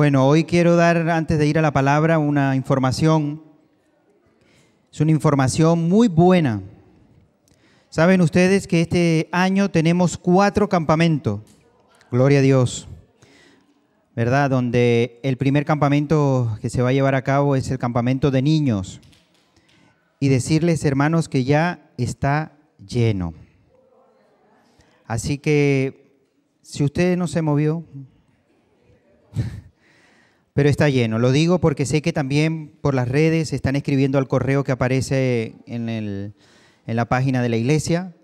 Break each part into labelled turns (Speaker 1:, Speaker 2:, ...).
Speaker 1: Bueno, hoy quiero dar, antes de ir a la palabra, una información. Es una información muy buena. Saben ustedes que este año tenemos cuatro campamentos. Gloria a Dios. ¿Verdad? Donde el primer campamento que se va a llevar a cabo es el campamento de niños. Y decirles, hermanos, que ya está lleno. Así que, si usted no se movió, pero está lleno. Lo digo porque sé que también por las redes se están escribiendo al correo que aparece en, la página de la iglesia.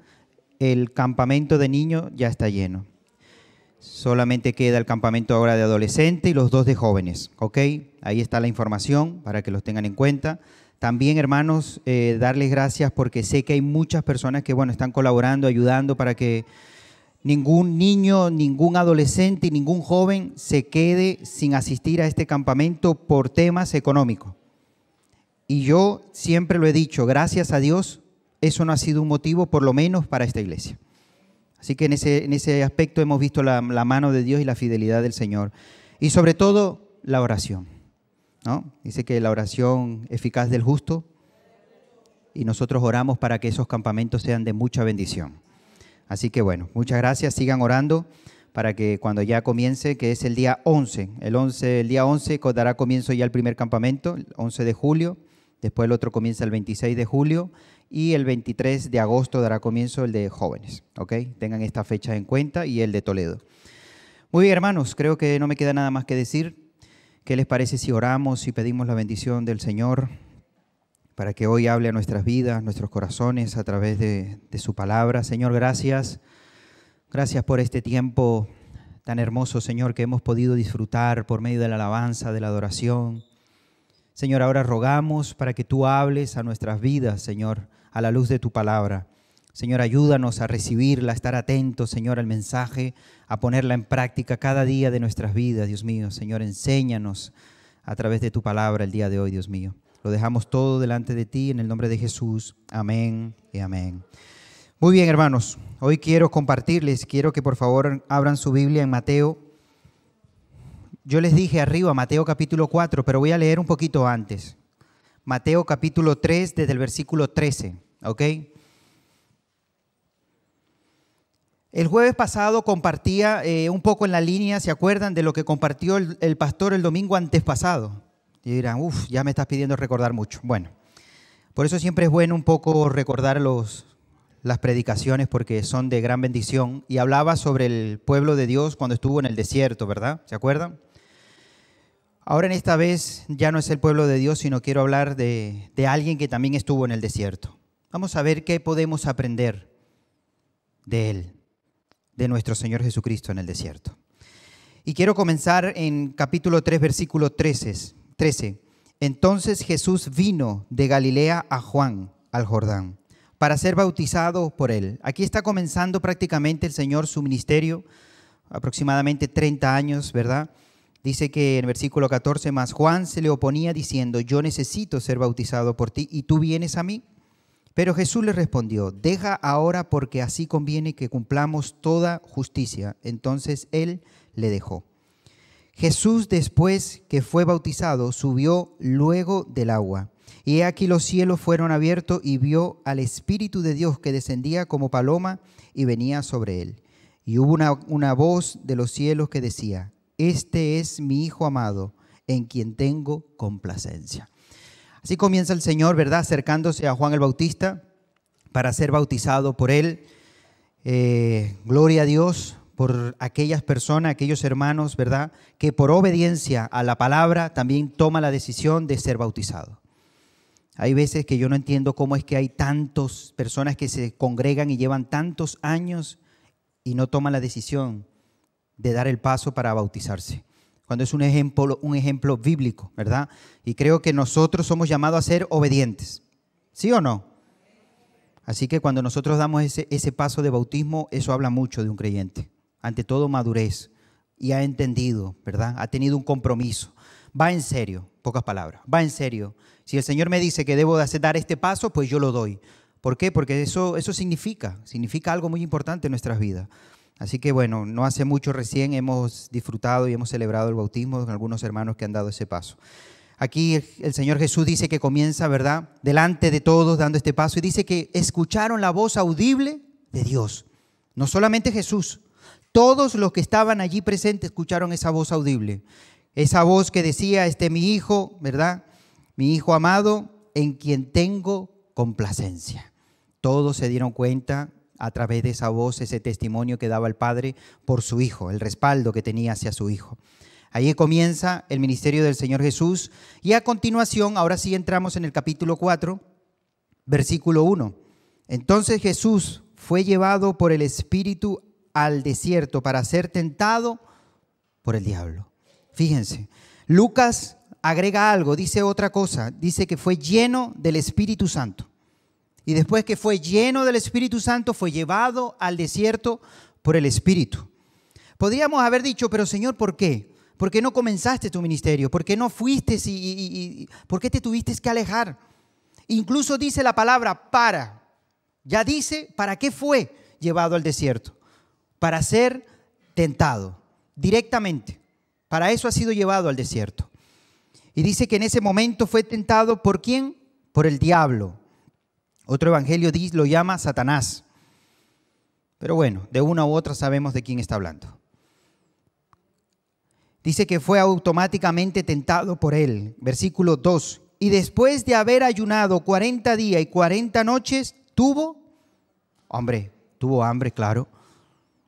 Speaker 1: El campamento de niños ya está lleno. Solamente queda el campamento ahora de adolescentes y los dos de jóvenes. ¿Ok? Ahí está la información para que los tengan en cuenta. También, hermanos, eh, darles gracias porque sé que hay muchas personas que bueno, están colaborando, ayudando para que ningún niño, ningún adolescente, ningún joven se quede sin asistir a este campamento por temas económicos. Y yo siempre lo he dicho, gracias a Dios, eso no ha sido un motivo, por lo menos, para esta iglesia. Así que en ese, en ese aspecto hemos visto la, la, mano de Dios y la fidelidad del Señor. Y sobre todo, la oración. ¿no? Dice que la oración eficaz del justo. Y nosotros oramos para que esos campamentos sean de mucha bendición. Así que bueno, muchas gracias, sigan orando para que cuando ya comience, que es el día 11, el, 11, el día 11 dará comienzo ya el primer campamento, el 11 de julio, después el otro comienza el 26 de julio y el 23 de agosto dará comienzo el de jóvenes, ¿ok? Tengan esta fecha en cuenta y el de Toledo. Muy bien, hermanos, creo que no me queda nada más que decir. ¿Qué les parece si oramos y pedimos la bendición del Señor? para que hoy hable a nuestras vidas, nuestros corazones a través de su palabra. Señor, gracias. Gracias por este tiempo tan hermoso, Señor, que hemos podido disfrutar por medio de la alabanza, de la adoración. Señor, ahora rogamos para que tú hables a nuestras vidas, Señor, a la luz de tu palabra. Señor, ayúdanos a recibirla, a estar atentos, Señor, al mensaje, a ponerla en práctica cada día de nuestras vidas, Dios mío. Señor, enséñanos a través de tu palabra el día de hoy, Dios mío. Lo dejamos todo delante de ti en el nombre de Jesús. Amén y amén. Muy bien, hermanos. Hoy quiero compartirles, quiero que por favor abran su Biblia en Mateo. Yo les dije arriba, Mateo capítulo 4, pero voy a leer un poquito antes. Mateo capítulo 3 desde el versículo 13, ¿ok? El jueves pasado compartía eh, un poco en la línea, ¿se acuerdan de lo que compartió el, el pastor el domingo antes pasado? Y dirán, uff, ya me estás pidiendo recordar mucho. Bueno, por eso siempre es bueno un poco recordar las predicaciones porque son de gran bendición. Y hablaba sobre el pueblo de Dios cuando estuvo en el desierto, ¿verdad? ¿Se acuerdan? Ahora en esta vez ya no es el pueblo de Dios, sino quiero hablar de, de alguien que también estuvo en el desierto. Vamos a ver qué podemos aprender de él, de nuestro Señor Jesucristo en el desierto. Y quiero comenzar en capítulo 3, versículo 13. 13. Entonces Jesús vino de Galilea a Juan, al Jordán, para ser bautizado por él. Aquí está comenzando prácticamente el Señor su ministerio, aproximadamente 30 años, ¿verdad? Dice que en versículo 14, más Juan se le oponía diciendo, yo necesito ser bautizado por ti y tú vienes a mí. Pero Jesús le respondió, deja ahora porque así conviene que cumplamos toda justicia. Entonces él le dejó. Jesús después que fue bautizado subió luego del agua. Y aquí los cielos fueron abiertos y vio al Espíritu de Dios que descendía como paloma y venía sobre él. Y hubo una, voz de los cielos que decía, este es mi Hijo amado, en quien tengo complacencia. Así comienza el Señor, ¿verdad? Acercándose a Juan el Bautista para ser bautizado por él. Eh, gloria a Dios por aquellas personas, aquellos hermanos, ¿verdad? Que por obediencia a la palabra también toma la decisión de ser bautizado. Hay veces que yo no entiendo cómo es que hay tantas personas que se congregan y llevan tantos años y no toman la decisión de dar el paso para bautizarse. Cuando es un ejemplo, un ejemplo bíblico, ¿verdad? Y creo que nosotros somos llamados a ser obedientes. ¿Sí o no? Así que cuando nosotros damos ese paso de bautismo, eso habla mucho de un creyente ante todo madurez y ha entendido, ¿verdad? Ha tenido un compromiso. Va en serio, pocas palabras, va en serio. Si el Señor me dice que debo de hacer, dar este paso, pues yo lo doy. ¿Por qué? Porque eso, eso significa, significa algo muy importante en nuestras vidas. Así que bueno, no hace mucho recién hemos disfrutado y hemos celebrado el bautismo con algunos hermanos que han dado ese paso. Aquí el Señor Jesús dice que comienza, ¿verdad? Delante de todos dando este paso y dice que escucharon la voz audible de Dios. No solamente Jesús, todos los que estaban allí presentes escucharon esa voz audible. Esa voz que decía, este mi hijo, ¿verdad? Mi hijo amado, en quien tengo complacencia. Todos se dieron cuenta a través de esa voz, ese testimonio que daba el Padre por su Hijo, el respaldo que tenía hacia su Hijo. Allí comienza el ministerio del Señor Jesús y a continuación, ahora sí entramos en el capítulo 4, versículo 1. Entonces Jesús fue llevado por el Espíritu al desierto para ser tentado por el diablo. Fíjense, Lucas agrega algo, dice otra cosa, dice que fue lleno del Espíritu Santo. Y después que fue lleno del Espíritu Santo, fue llevado al desierto por el Espíritu. Podríamos haber dicho, pero Señor, ¿por qué? ¿Por qué no comenzaste tu ministerio? ¿Por qué no fuiste y, por qué te tuviste que alejar? Incluso dice la palabra para. Ya dice, ¿para qué fue llevado al desierto? para ser tentado directamente. Para eso ha sido llevado al desierto. Y dice que en ese momento fue tentado por quién? Por el diablo. Otro evangelio lo llama Satanás. Pero bueno, de una u otra sabemos de quién está hablando. Dice que fue automáticamente tentado por él. Versículo 2. Y después de haber ayunado 40 días y 40 noches, tuvo, hombre, tuvo hambre, claro.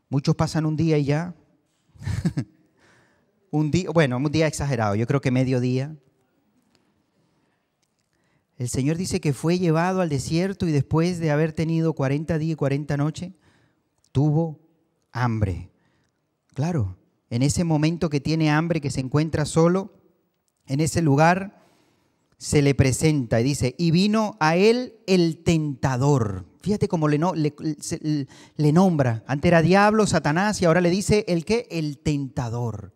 Speaker 1: Muchos pasan un día y ya. un día, bueno, un día exagerado, yo creo que medio día. El Señor dice que fue llevado al desierto y después de haber tenido 40 días y 40 noches, tuvo hambre. Claro, en ese momento que tiene hambre, que se encuentra solo, en ese lugar se le presenta y dice, y vino a él el tentador. Fíjate cómo le, nombra. Antes era diablo, Satanás, y ahora le dice el qué? El tentador.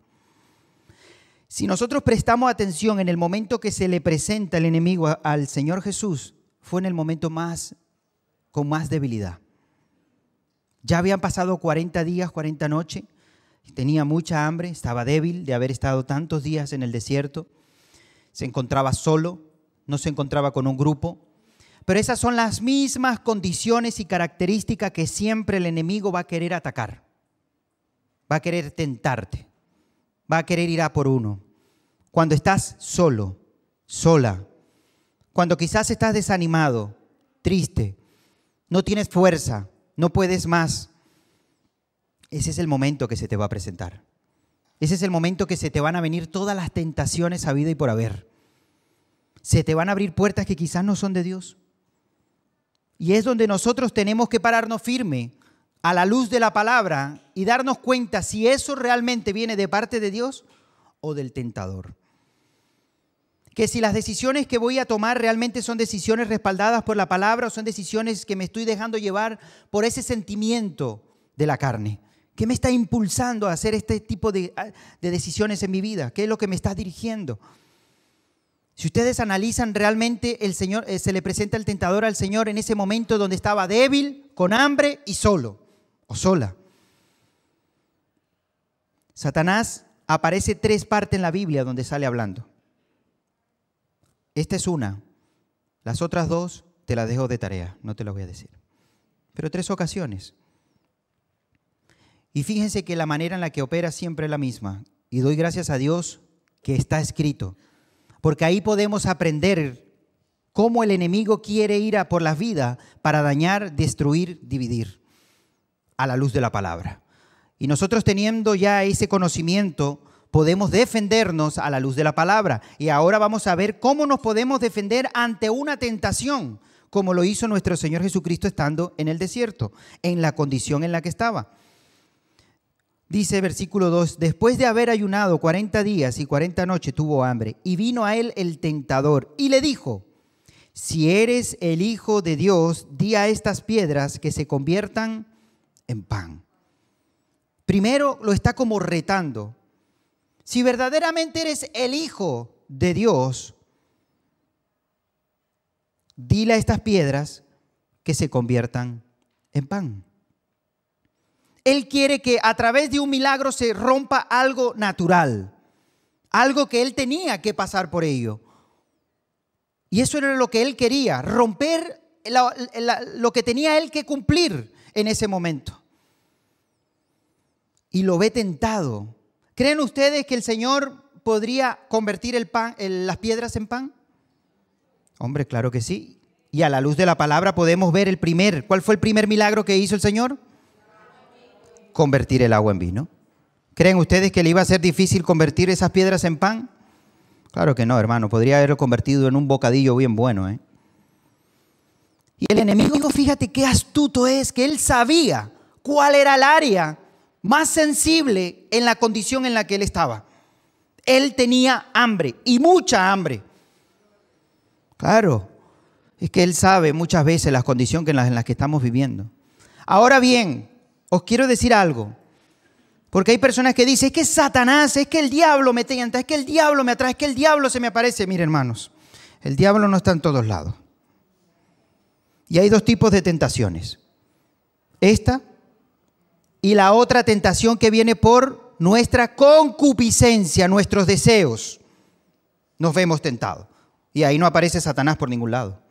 Speaker 1: Si nosotros prestamos atención en el momento que se le presenta el enemigo al Señor Jesús, fue en el momento más con más debilidad. Ya habían pasado 40 días, 40 noches, tenía mucha hambre, estaba débil de haber estado tantos días en el desierto, se encontraba solo, no se encontraba con un grupo, pero esas son las mismas condiciones y características que siempre el enemigo va a querer atacar. Va a querer tentarte. Va a querer ir a por uno. Cuando estás solo, sola. Cuando quizás estás desanimado, triste. No tienes fuerza, no puedes más. Ese es el momento que se te va a presentar. Ese es el momento que se te van a venir todas las tentaciones a vida y por haber. Se te van a abrir puertas que quizás no son de Dios. Y es donde nosotros tenemos que pararnos firme a la luz de la palabra y darnos cuenta si eso realmente viene de parte de Dios o del tentador. Que si las decisiones que voy a tomar realmente son decisiones respaldadas por la palabra o son decisiones que me estoy dejando llevar por ese sentimiento de la carne. ¿Qué me está impulsando a hacer este tipo de, decisiones en mi vida? ¿Qué es lo que me está dirigiendo? Si ustedes analizan realmente, el Señor eh, se le presenta el tentador al Señor en ese momento donde estaba débil, con hambre y solo o sola. Satanás aparece tres partes en la Biblia donde sale hablando. Esta es una. Las otras dos te las dejo de tarea, no te las voy a decir. Pero tres ocasiones. Y fíjense que la manera en la que opera siempre es la misma. Y doy gracias a Dios que está escrito porque ahí podemos aprender cómo el enemigo quiere ir a por las vidas para dañar, destruir, dividir, a la luz de la palabra. Y nosotros teniendo ya ese conocimiento, podemos defendernos a la luz de la palabra. Y ahora vamos a ver cómo nos podemos defender ante una tentación, como lo hizo nuestro Señor Jesucristo estando en el desierto, en la condición en la que estaba. Dice versículo 2, después de haber ayunado 40 días y 40 noches tuvo hambre, y vino a él el tentador y le dijo, si eres el Hijo de Dios, di a estas piedras que se conviertan en pan. Primero lo está como retando. Si verdaderamente eres el Hijo de Dios, dile a estas piedras que se conviertan en pan. Él quiere que a través de un milagro se rompa algo natural, algo que Él tenía que pasar por ello. Y eso era lo que Él quería, romper lo que tenía Él que cumplir en ese momento. Y lo ve tentado. ¿Creen ustedes que el Señor podría convertir las piedras en pan? Hombre, claro que sí. Y a la luz de la palabra podemos ver el primer. ¿Cuál fue el primer milagro que hizo el Señor? convertir el agua en vino. ¿Creen ustedes que le iba a ser difícil convertir esas piedras en pan? Claro que no, hermano. Podría haberlo convertido en un bocadillo bien bueno. ¿eh? Y el enemigo, fíjate qué astuto es, que él sabía cuál era el área más sensible en la condición en la que él estaba. Él tenía hambre y mucha hambre. Claro, es que él sabe muchas veces las condiciones en las que estamos viviendo. Ahora bien, os quiero decir algo. Porque hay personas que dicen, es que Satanás, es que el diablo me tienta, es que el diablo me atrae, es que el diablo se me aparece. Miren, hermanos, el diablo no está en todos lados. Y hay dos tipos de tentaciones. Esta y la otra tentación que viene por nuestra concupiscencia, nuestros deseos. Nos vemos tentados. Y ahí no aparece Satanás por ningún lado.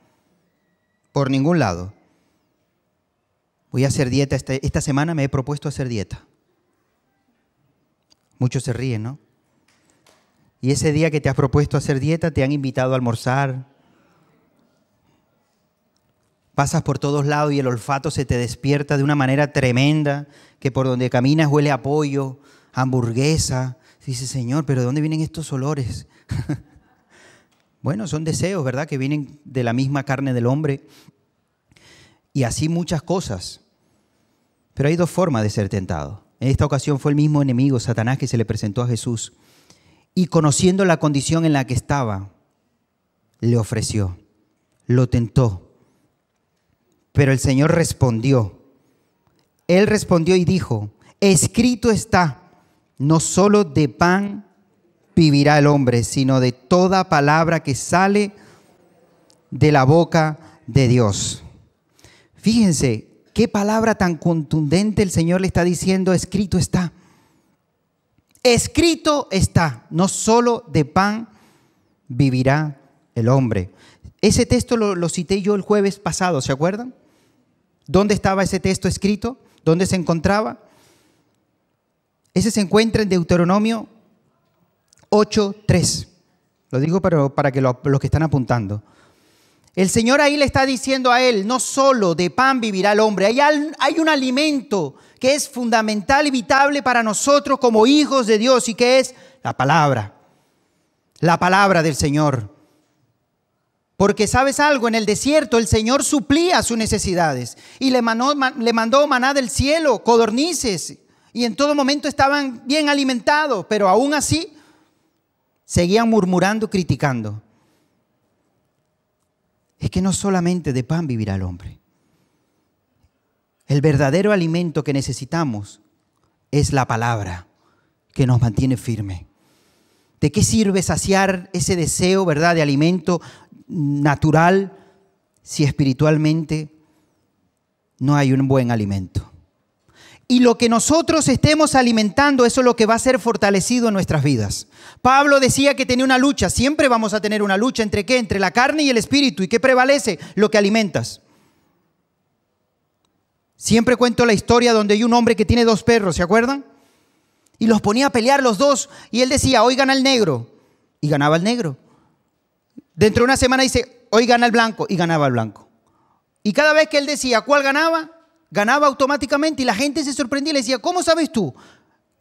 Speaker 1: Por ningún lado. Voy a hacer dieta, este, esta semana me he propuesto hacer dieta. Muchos se ríen, ¿no? Y ese día que te has propuesto hacer dieta, te han invitado a almorzar. Pasas por todos lados y el olfato se te despierta de una manera tremenda, que por donde caminas huele a pollo, hamburguesa. Dice, Señor, pero ¿de dónde vienen estos olores? bueno, son deseos, ¿verdad? Que vienen de la misma carne del hombre y así muchas cosas. Pero hay dos formas de ser tentado. En esta ocasión fue el mismo enemigo, Satanás, que se le presentó a Jesús y conociendo la condición en la que estaba, le ofreció, lo tentó. Pero el Señor respondió. Él respondió y dijo, escrito está, no solo de pan vivirá el hombre, sino de toda palabra que sale de la boca de Dios. Fíjense, qué palabra tan contundente el Señor le está diciendo, escrito está. Escrito está, no solo de pan vivirá el hombre. Ese texto lo, cité yo el jueves pasado, ¿se acuerdan? ¿Dónde estaba ese texto escrito? ¿Dónde se encontraba? Ese se encuentra en Deuteronomio 8.3. Lo digo para, que los que están apuntando. El Señor ahí le está diciendo a él, no solo de pan vivirá el hombre, hay, hay un alimento que es fundamental y vital para nosotros como hijos de Dios y que es la palabra, la palabra del Señor. Porque sabes algo, en el desierto el Señor suplía sus necesidades y le mandó, le mandó maná del cielo, codornices, y en todo momento estaban bien alimentados, pero aún así seguían murmurando, criticando es que no solamente de pan vivirá el hombre. El verdadero alimento que necesitamos es la palabra que nos mantiene firme. ¿De qué sirve saciar ese deseo, verdad, de alimento natural si espiritualmente no hay un buen alimento? Y lo que nosotros estemos alimentando, eso es lo que va a ser fortalecido en nuestras vidas. Pablo decía que tenía una lucha, siempre vamos a tener una lucha entre qué, entre la carne y el espíritu. ¿Y qué prevalece? Lo que alimentas. Siempre cuento la historia donde hay un hombre que tiene dos perros, ¿se acuerdan? Y los ponía a pelear los dos. Y él decía, hoy gana el negro. Y ganaba el negro. Dentro de una semana dice, hoy gana el blanco. Y ganaba el blanco. Y cada vez que él decía cuál ganaba, ganaba automáticamente y la gente se sorprendía y le decía, ¿cómo sabes tú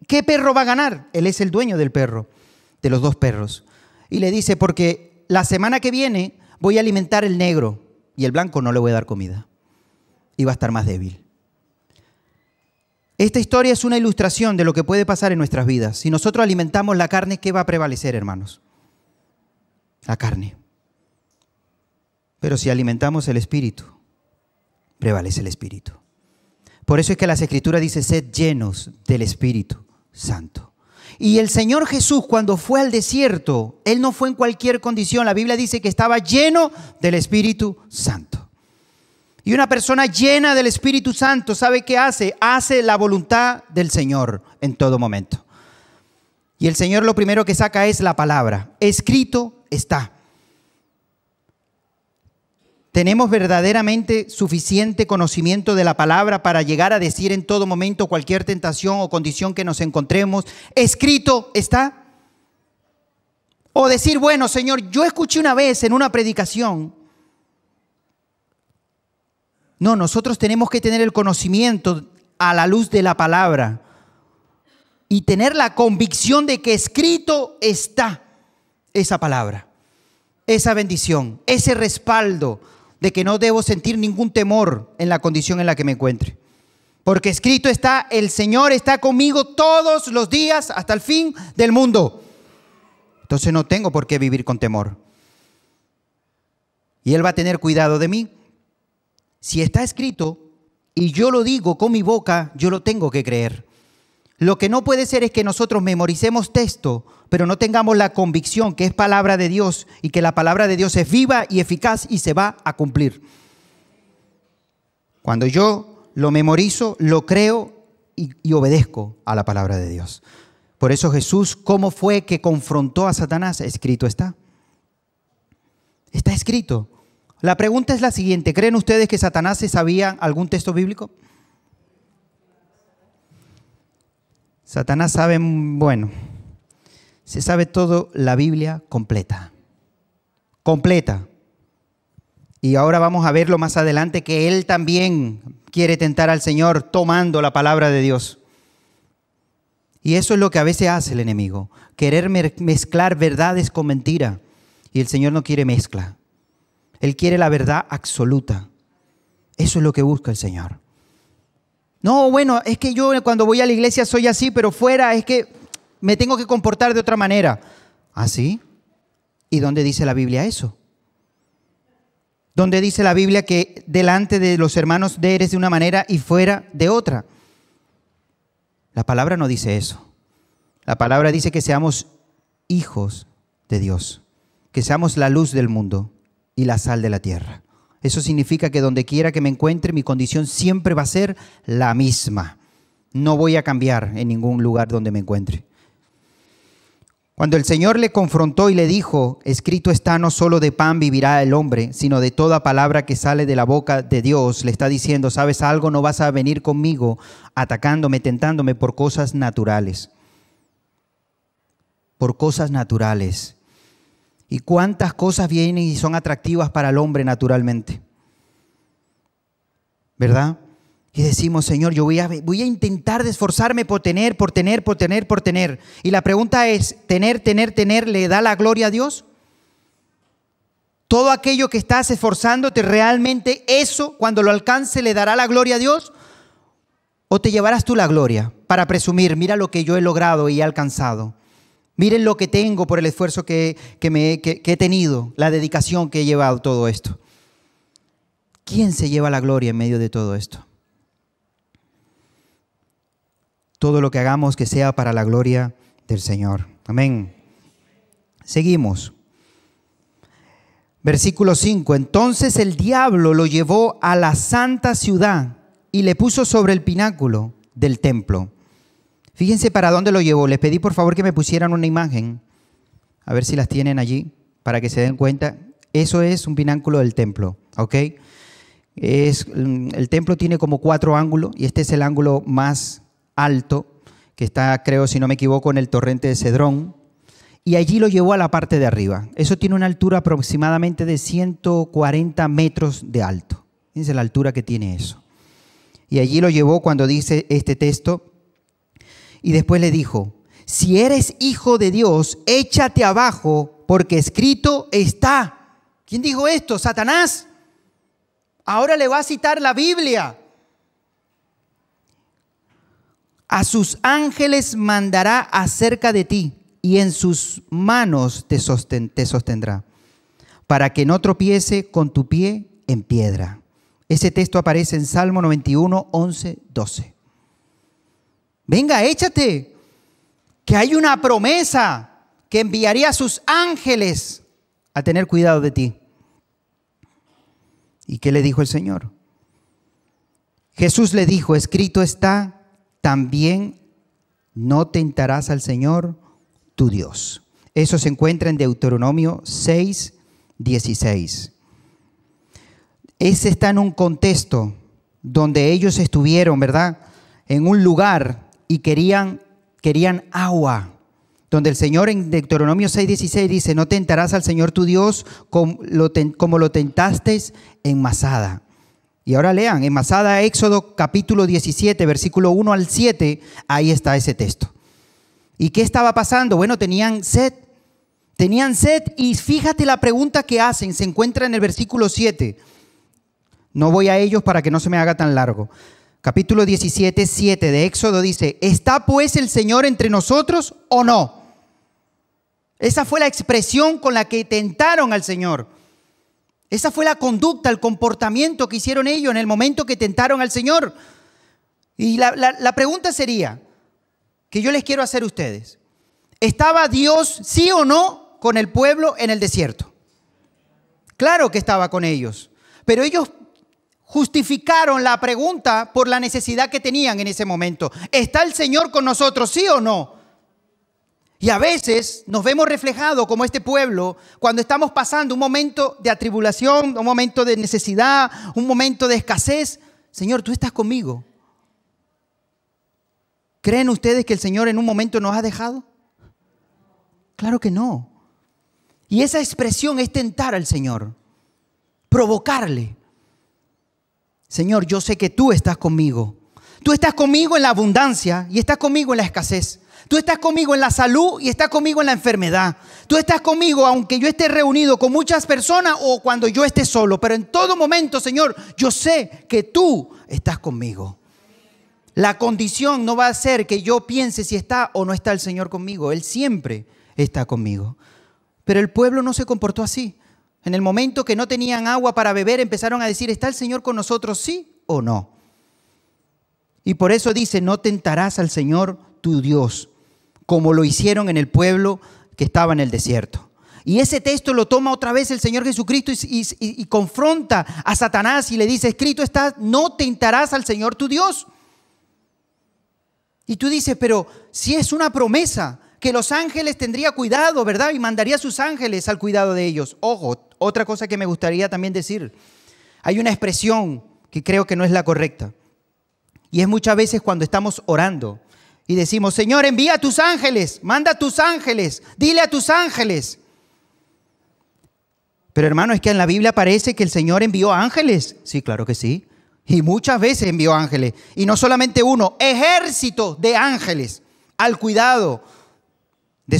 Speaker 1: qué perro va a ganar? Él es el dueño del perro, de los dos perros. Y le dice, porque la semana que viene voy a alimentar el negro y el blanco no le voy a dar comida. Y va a estar más débil. Esta historia es una ilustración de lo que puede pasar en nuestras vidas. Si nosotros alimentamos la carne, ¿qué va a prevalecer, hermanos? La carne. Pero si alimentamos el espíritu, prevalece el espíritu. Por eso es que las escrituras dice, sed llenos del Espíritu Santo. Y el Señor Jesús cuando fue al desierto, Él no fue en cualquier condición. La Biblia dice que estaba lleno del Espíritu Santo. Y una persona llena del Espíritu Santo, ¿sabe qué hace? Hace la voluntad del Señor en todo momento. Y el Señor lo primero que saca es la palabra. Escrito está. ¿Tenemos verdaderamente suficiente conocimiento de la palabra para llegar a decir en todo momento cualquier tentación o condición que nos encontremos? Escrito está. O decir, bueno, Señor, yo escuché una vez en una predicación. No, nosotros tenemos que tener el conocimiento a la luz de la palabra y tener la convicción de que escrito está esa palabra, esa bendición, ese respaldo de que no debo sentir ningún temor en la condición en la que me encuentre. Porque escrito está, el Señor está conmigo todos los días hasta el fin del mundo. Entonces no tengo por qué vivir con temor. Y Él va a tener cuidado de mí. Si está escrito y yo lo digo con mi boca, yo lo tengo que creer. Lo que no puede ser es que nosotros memoricemos texto pero no tengamos la convicción que es palabra de Dios y que la palabra de Dios es viva y eficaz y se va a cumplir. Cuando yo lo memorizo, lo creo y, obedezco a la palabra de Dios. Por eso Jesús, ¿cómo fue que confrontó a Satanás? Escrito está. Está escrito. La pregunta es la siguiente. ¿Creen ustedes que Satanás sabía algún texto bíblico? Satanás sabe, mm, bueno, se sabe todo la Biblia completa. Completa. Y ahora vamos a verlo más adelante que él también quiere tentar al Señor tomando la palabra de Dios. Y eso es lo que a veces hace el enemigo, querer mezclar verdades con mentira. Y el Señor no quiere mezcla. Él quiere la verdad absoluta. Eso es lo que busca el Señor. No, bueno, es que yo cuando voy a la iglesia soy así, pero fuera es que me tengo que comportar de otra manera. ¿Así? ¿Ah, ¿Y dónde dice la Biblia eso? ¿Dónde dice la Biblia que delante de los hermanos de eres de una manera y fuera de otra? La palabra no dice eso. La palabra dice que seamos hijos de Dios, que seamos la luz del mundo y la sal de la tierra. Eso significa que donde quiera que me encuentre, mi condición siempre va a ser la misma. No voy a cambiar en ningún lugar donde me encuentre. Cuando el Señor le confrontó y le dijo, escrito está no solo de pan vivirá el hombre, sino de toda palabra que sale de la boca de Dios, le está diciendo, sabes algo, no vas a venir conmigo atacándome, tentándome por cosas naturales. Por cosas naturales. ¿Y cuántas cosas vienen y son atractivas para el hombre naturalmente? ¿Verdad? Y decimos, Señor, yo voy a, voy a intentar esforzarme por tener, por tener, por tener, por tener. Y la pregunta es, ¿tener, tener, tener le da la gloria a Dios? Todo aquello que estás esforzándote, realmente eso, cuando lo alcance, le dará la gloria a Dios? ¿O te llevarás tú la gloria para presumir, mira lo que yo he logrado y he alcanzado? Miren lo que tengo por el esfuerzo que, que he tenido, la dedicación que he llevado todo esto. ¿Quién se lleva la gloria en medio de todo esto? todo lo que hagamos que sea para la gloria del Señor. Amén. Seguimos. Versículo 5. Entonces el diablo lo llevó a la santa ciudad y le puso sobre el pináculo del templo. Fíjense para dónde lo llevó. Les pedí por favor que me pusieran una imagen, a ver si las tienen allí, para que se den cuenta. Eso es un pináculo del templo, ¿ok? Es, mm, el templo tiene como cuatro ángulos y este es el ángulo más alto, que está, creo, si no me equivoco, en el torrente de Cedrón, y allí lo llevó a la parte de arriba. Eso tiene una altura aproximadamente de 140 metros de alto. Fíjense la altura que tiene eso. Y allí lo llevó cuando dice este texto, y después le dijo, si eres hijo de Dios, échate abajo, porque escrito está. ¿Quién dijo esto? Satanás. Ahora le va a citar la Biblia. A sus ángeles mandará acerca de ti y en sus manos te, sostendrá, para que no tropiece con tu pie en piedra. Ese texto aparece en Salmo 91, 11, 12. Venga, échate, que hay una promesa que enviaría a sus ángeles a tener cuidado de ti. ¿Y qué le dijo el Señor? Jesús le dijo, escrito está, también no tentarás al Señor tu Dios. Eso se encuentra en Deuteronomio 6.16. 16. Ese está en un contexto donde ellos estuvieron, ¿verdad? En un lugar y querían, querían agua. Donde el Señor en Deuteronomio 6:16 dice, no tentarás al Señor tu Dios como lo, tentaste en Masada. Y ahora lean, en Masada Éxodo capítulo 17, versículo 1 al 7, ahí está ese texto. ¿Y qué estaba pasando? Bueno, tenían sed. Tenían sed y fíjate la pregunta que hacen, se encuentra en el versículo 7. No voy a ellos para que no se me haga tan largo. Capítulo 17, 7 de Éxodo dice, ¿está pues el Señor entre nosotros o no? Esa fue la expresión con la que tentaron al Señor. Esa fue la conducta, el comportamiento que hicieron ellos en el momento que tentaron al Señor. Y la, pregunta sería, que yo les quiero hacer a ustedes, ¿estaba Dios sí o no con el pueblo en el desierto? Claro que estaba con ellos, pero ellos justificaron la pregunta por la necesidad que tenían en ese momento. ¿Está el Señor con nosotros, sí o no? Y a veces nos vemos reflejados como este pueblo cuando estamos pasando un momento de atribulación, un momento de necesidad, un momento de escasez. Señor, tú estás conmigo. ¿Creen ustedes que el Señor en un momento nos ha dejado? Claro que no. Y esa expresión es tentar al Señor, provocarle. Señor, yo sé que tú estás conmigo. Tú estás conmigo en la abundancia y estás conmigo en la escasez. Tú estás conmigo en la salud y estás conmigo en la enfermedad. Tú estás conmigo aunque yo esté reunido con muchas personas o cuando yo esté solo. Pero en todo momento, Señor, yo sé que tú estás conmigo. La condición no va a ser que yo piense si está o no está el Señor conmigo. Él siempre está conmigo. Pero el pueblo no se comportó así. En el momento que no tenían agua para beber, empezaron a decir, ¿está el Señor con nosotros, sí o no? Y por eso dice, no tentarás al Señor tu Dios como lo hicieron en el pueblo que estaba en el desierto. Y ese texto lo toma otra vez el Señor Jesucristo y, confronta a Satanás y le dice, escrito está, no tentarás al Señor tu Dios. Y tú dices, pero si es una promesa, que los ángeles tendría cuidado, ¿verdad? Y mandaría a sus ángeles al cuidado de ellos. Ojo, otra cosa que me gustaría también decir, hay una expresión que creo que no es la correcta. Y es muchas veces cuando estamos orando y decimos, Señor, envía a tus ángeles, manda a tus ángeles, dile a tus ángeles. Pero hermano, es que en la Biblia parece que el Señor envió ángeles. Sí, claro que sí. Y muchas veces envió ángeles. Y no solamente uno, ejército de ángeles al cuidado de,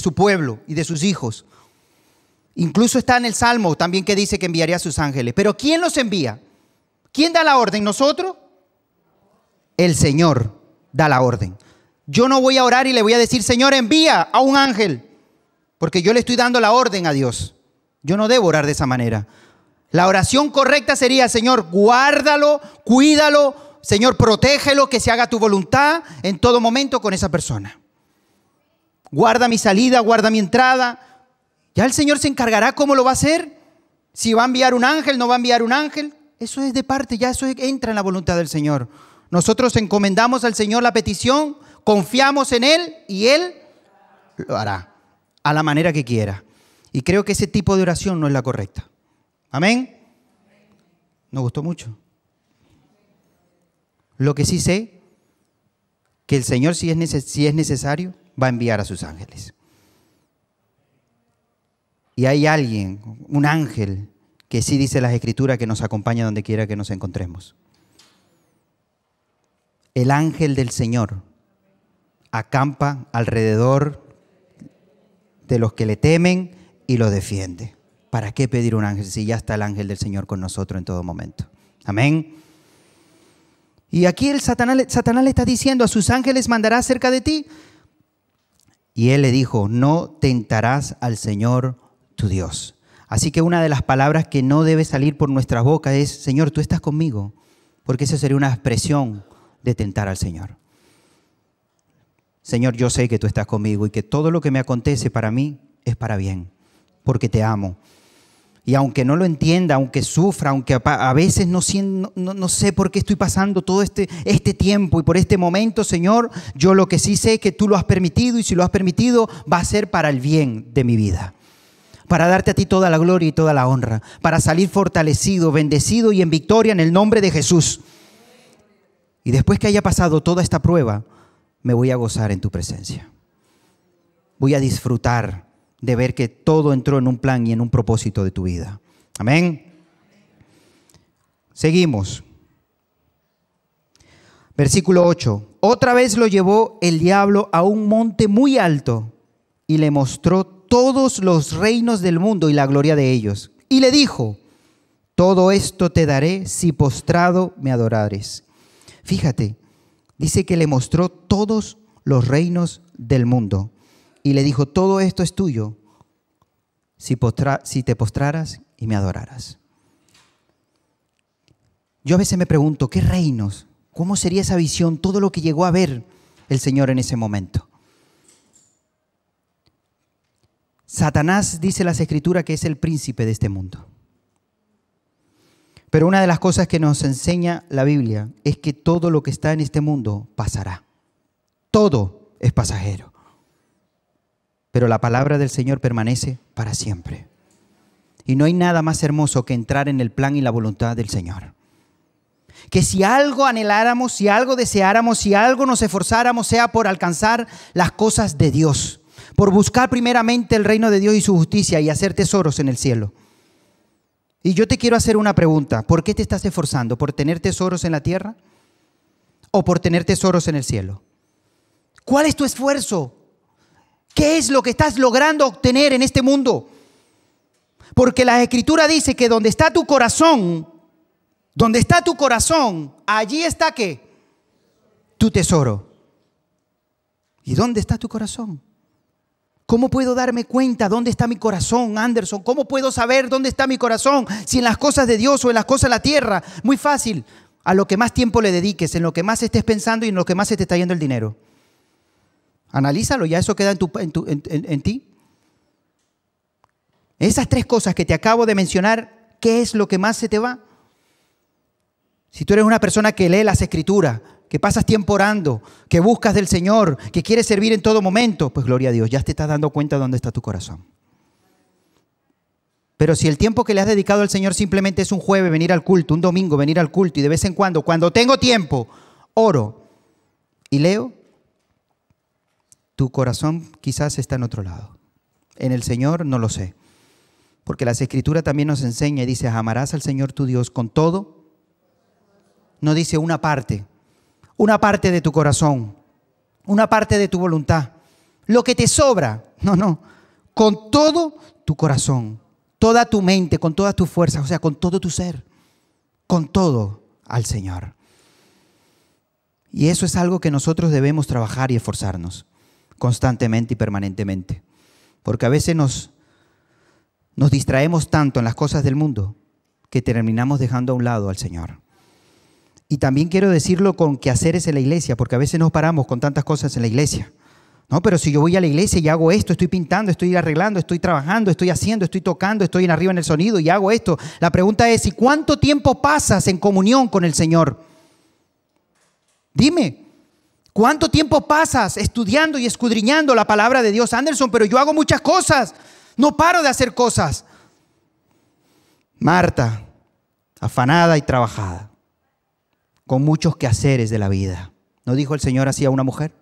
Speaker 1: su pueblo y de sus hijos. Incluso está en el Salmo también que dice que enviaría a sus ángeles. Pero ¿quién los envía? ¿Quién da la orden? ¿Nosotros? El Señor da la orden. Yo no voy a orar y le voy a decir, Señor, envía a un ángel, porque yo le estoy dando la orden a Dios. Yo no debo orar de esa manera. La oración correcta sería, Señor, guárdalo, cuídalo, Señor, protégelo, que se haga tu voluntad en todo momento con esa persona. Guarda mi salida, guarda mi entrada. Ya el Señor se encargará cómo lo va a hacer. Si va a enviar un ángel, no va a enviar un ángel. Eso es de parte, ya eso entra en la voluntad del Señor. Nosotros encomendamos al Señor la petición, confiamos en Él y Él lo hará a la manera que quiera. Y creo que ese tipo de oración no es la correcta. Amén. Nos gustó mucho. Lo que sí sé, que el Señor, si es, si es necesario, va a enviar a sus ángeles. Y hay alguien, un ángel, que sí dice las escrituras que nos acompaña donde quiera que nos encontremos. El ángel del Señor acampa alrededor de los que le temen y lo defiende. ¿Para qué pedir un ángel si ya está el ángel del Señor con nosotros en todo momento? Amén. Y aquí el Satanás, le está diciendo, a sus ángeles mandará cerca de ti. Y él le dijo, no tentarás al Señor tu Dios. Así que una de las palabras que no debe salir por nuestra boca es, Señor, tú estás conmigo, porque eso sería una expresión de tentar al Señor. Señor, yo sé que tú estás conmigo y que todo lo que me acontece para mí es para bien, porque te amo. Y aunque no lo entienda, aunque sufra, aunque a veces no, no, no, sé por qué estoy pasando todo este, este tiempo y por este momento, Señor, yo lo que sí sé es que tú lo has permitido y si lo has permitido va a ser para el bien de mi vida. Para darte a ti toda la gloria y toda la honra, para salir fortalecido, bendecido y en victoria en el nombre de Jesús. Y después que haya pasado toda esta prueba, me voy a gozar en tu presencia. Voy a disfrutar de ver que todo entró en un plan y en un propósito de tu vida. Amén. Seguimos. Versículo 8. Otra vez lo llevó el diablo a un monte muy alto y le mostró todos los reinos del mundo y la gloria de ellos. Y le dijo, todo esto te daré si postrado me adorares. Fíjate, dice que le mostró todos los reinos del mundo y le dijo, todo esto es tuyo si, te postraras y me adoraras. Yo a veces me pregunto, ¿qué reinos? ¿Cómo sería esa visión? Todo lo que llegó a ver el Señor en ese momento. Satanás dice las escrituras que es el príncipe de este mundo. Pero una de las cosas que nos enseña la Biblia es que todo lo que está en este mundo pasará. Todo es pasajero. Pero la palabra del Señor permanece para siempre. Y no hay nada más hermoso que entrar en el plan y la voluntad del Señor. Que si algo anheláramos, si algo deseáramos, si algo nos esforzáramos, sea por alcanzar las cosas de Dios, por buscar primeramente el reino de Dios y su justicia y hacer tesoros en el cielo. Y yo te quiero hacer una pregunta. ¿Por qué te estás esforzando? ¿Por tener tesoros en la tierra o por tener tesoros en el cielo? ¿Cuál es tu esfuerzo? ¿Qué es lo que estás logrando obtener en este mundo? Porque la escritura dice que donde está tu corazón, donde está tu corazón, allí está qué? Tu tesoro. ¿Y dónde está tu corazón? ¿Cómo puedo darme cuenta dónde está mi corazón, Anderson? ¿Cómo puedo saber dónde está mi corazón? Si en las cosas de Dios o en las cosas de la tierra. Muy fácil. A lo que más tiempo le dediques, en lo que más estés pensando y en lo que más se te está yendo el dinero. Analízalo, ya eso queda en, en ti. Esas tres cosas que te acabo de mencionar, ¿qué es lo que más se te va? Si tú eres una persona que lee las escrituras, que pasas tiempo orando, que buscas del Señor, que quieres servir en todo momento, pues gloria a Dios, ya te estás dando cuenta de dónde está tu corazón. Pero si el tiempo que le has dedicado al Señor simplemente es un jueves venir al culto, un domingo venir al culto y de vez en cuando, cuando tengo tiempo, oro y leo, tu corazón quizás está en otro lado. En el Señor no lo sé. Porque las escrituras también nos enseñan y dice, amarás al Señor tu Dios con todo. No dice una parte, una parte de tu corazón, una parte de tu voluntad, lo que te sobra. No, no, con todo tu corazón, toda tu mente, con todas tus fuerzas, o sea, con todo tu ser, con todo al Señor. Y eso es algo que nosotros debemos trabajar y esforzarnos constantemente y permanentemente. Porque a veces nos, nos distraemos tanto en las cosas del mundo que terminamos dejando a un lado al Señor. Y también quiero decirlo con es en la iglesia, porque a veces nos paramos con tantas cosas en la iglesia. No, pero si yo voy a la iglesia y hago esto, estoy pintando, estoy arreglando, estoy trabajando, estoy haciendo, estoy tocando, estoy en arriba en el sonido y hago esto. La pregunta es, ¿y cuánto tiempo pasas en comunión con el Señor? Dime, ¿cuánto tiempo pasas estudiando y escudriñando la palabra de Dios, Anderson? Pero yo hago muchas cosas, no paro de hacer cosas. Marta, afanada y trabajada con muchos quehaceres de la vida. ¿No dijo el Señor así a una mujer?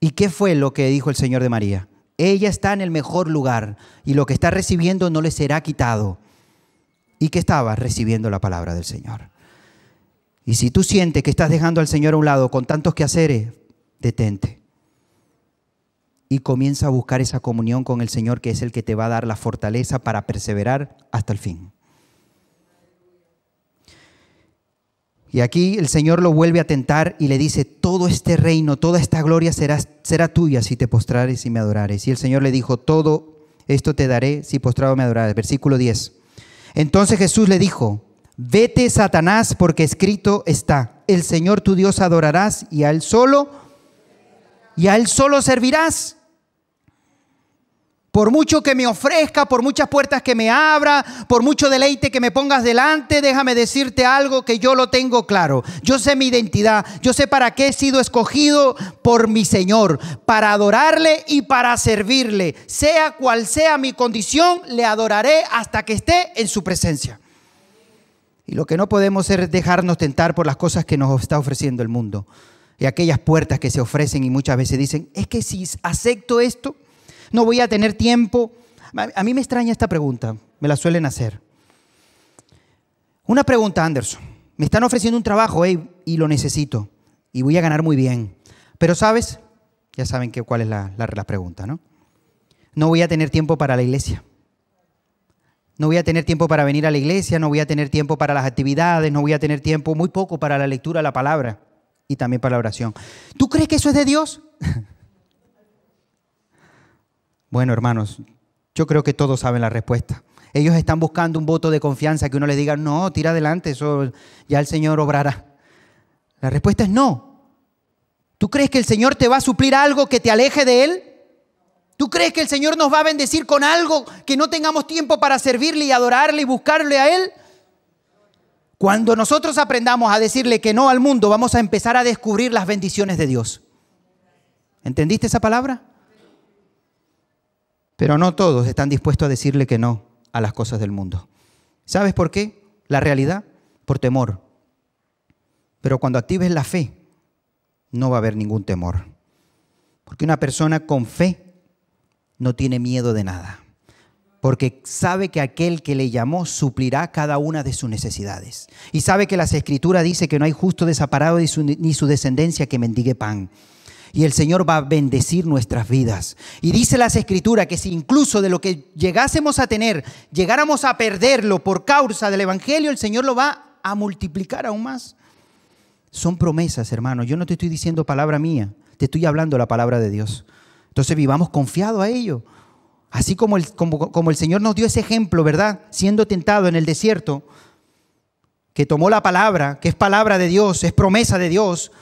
Speaker 1: ¿Y qué fue lo que dijo el Señor de María? Ella está en el mejor lugar y lo que está recibiendo no le será quitado. ¿Y qué estaba recibiendo la palabra del Señor? Y si tú sientes que estás dejando al Señor a un lado con tantos quehaceres, detente. Y comienza a buscar esa comunión con el Señor que es el que te va a dar la fortaleza para perseverar hasta el fin. Y aquí el Señor lo vuelve a tentar y le dice, todo este reino, toda esta gloria será, será tuya si te postrares y me adorares. Y el Señor le dijo, todo esto te daré si postrado me adorares. Versículo 10. Entonces Jesús le dijo, vete Satanás porque escrito está, el Señor tu Dios adorarás y a él solo, y a él solo servirás. Por mucho que me ofrezca, por muchas puertas que me abra, por mucho deleite que me pongas delante, déjame decirte algo que yo lo tengo claro. Yo sé mi identidad, yo sé para qué he sido escogido por mi Señor, para adorarle y para servirle. Sea cual sea mi condición, le adoraré hasta que esté en su presencia. Y lo que no podemos es dejarnos tentar por las cosas que nos está ofreciendo el mundo y aquellas puertas que se ofrecen y muchas veces dicen, es que si acepto esto, no voy a tener tiempo. A mí me extraña esta pregunta, me la suelen hacer. Una pregunta, Anderson. Me están ofreciendo un trabajo y lo necesito y voy a ganar muy bien. Pero sabes, ya saben que, cuál es la, la, la pregunta, ¿no? No voy a tener tiempo para la iglesia. No voy a tener tiempo para venir a la iglesia, no voy a tener tiempo para las actividades, no voy a tener tiempo muy poco para la lectura de la palabra y también para la oración. ¿Tú crees que eso es de Dios? Bueno, hermanos, yo creo que todos saben la respuesta. Ellos están buscando un voto de confianza que uno les diga, no, tira adelante, eso ya el Señor obrará. La respuesta es no. ¿Tú crees que el Señor te va a suplir algo que te aleje de Él? ¿Tú crees que el Señor nos va a bendecir con algo que no tengamos tiempo para servirle y adorarle y buscarle a Él? Cuando nosotros aprendamos a decirle que no al mundo, vamos a empezar a descubrir las bendiciones de Dios. ¿Entendiste esa palabra? Pero no todos están dispuestos a decirle que no a las cosas del mundo. ¿Sabes por qué? La realidad, por temor. Pero cuando actives la fe, no va a haber ningún temor. Porque una persona con fe no tiene miedo de nada. Porque sabe que aquel que le llamó suplirá cada una de sus necesidades. Y sabe que las escrituras dice que no hay justo desaparado ni su, descendencia que mendigue pan y el Señor va a bendecir nuestras vidas. Y dice las escrituras que si incluso de lo que llegásemos a tener, llegáramos a perderlo por causa del Evangelio, el Señor lo va a multiplicar aún más. Son promesas, hermano. Yo no te estoy diciendo palabra mía, te estoy hablando la palabra de Dios. Entonces vivamos confiado a ello. Así como el, como, como el Señor nos dio ese ejemplo, ¿verdad? Siendo tentado en el desierto, que tomó la palabra, que es palabra de Dios, es promesa de Dios,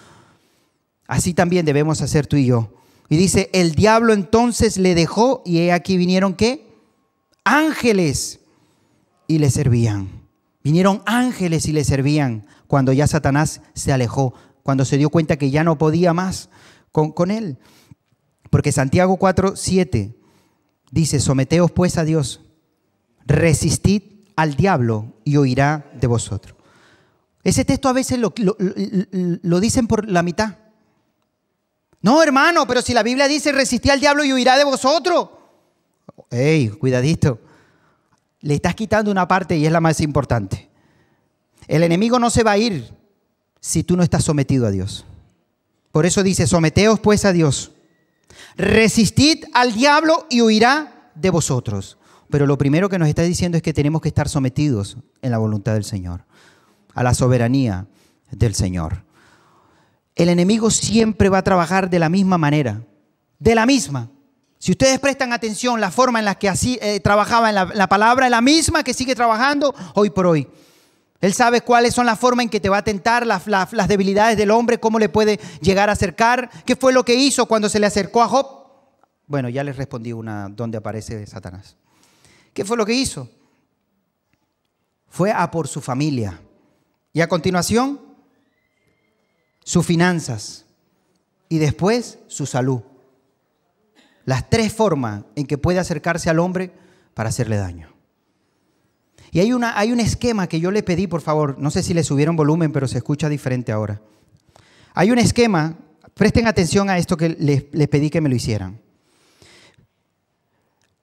Speaker 1: Así también debemos hacer tú y yo. Y dice, el diablo entonces le dejó y he aquí vinieron qué? Ángeles y le servían. Vinieron ángeles y le servían cuando ya Satanás se alejó, cuando se dio cuenta que ya no podía más con, con él. Porque Santiago 4, 7 dice, someteos pues a Dios, resistid al diablo y oirá de vosotros. Ese texto a veces lo, lo dicen por la mitad. No, hermano, pero si la Biblia dice resistí al diablo y huirá de vosotros. ¡Ey, cuidadito! Le estás quitando una parte y es la más importante. El enemigo no se va a ir si tú no estás sometido a Dios. Por eso dice, someteos pues a Dios. Resistid al diablo y huirá de vosotros. Pero lo primero que nos está diciendo es que tenemos que estar sometidos en la voluntad del Señor, a la soberanía del Señor el enemigo siempre va a trabajar de la misma manera. De la misma. Si ustedes prestan atención, la forma en la que así, eh, trabajaba la, palabra es la misma que sigue trabajando hoy por hoy. Él sabe cuáles son las formas en que te va a tentar, las, debilidades del hombre, cómo le puede llegar a acercar. ¿Qué fue lo que hizo cuando se le acercó a Job? Bueno, ya les respondí una donde aparece Satanás. ¿Qué fue lo que hizo? Fue a por su familia. Y a continuación, sus finanzas y después su salud. Las tres formas en que puede acercarse al hombre para hacerle daño. Y hay, una, hay un esquema que yo le pedí, por favor, no sé si le subieron volumen, pero se escucha diferente ahora. Hay un esquema, presten atención a esto que les, pedí que me lo hicieran.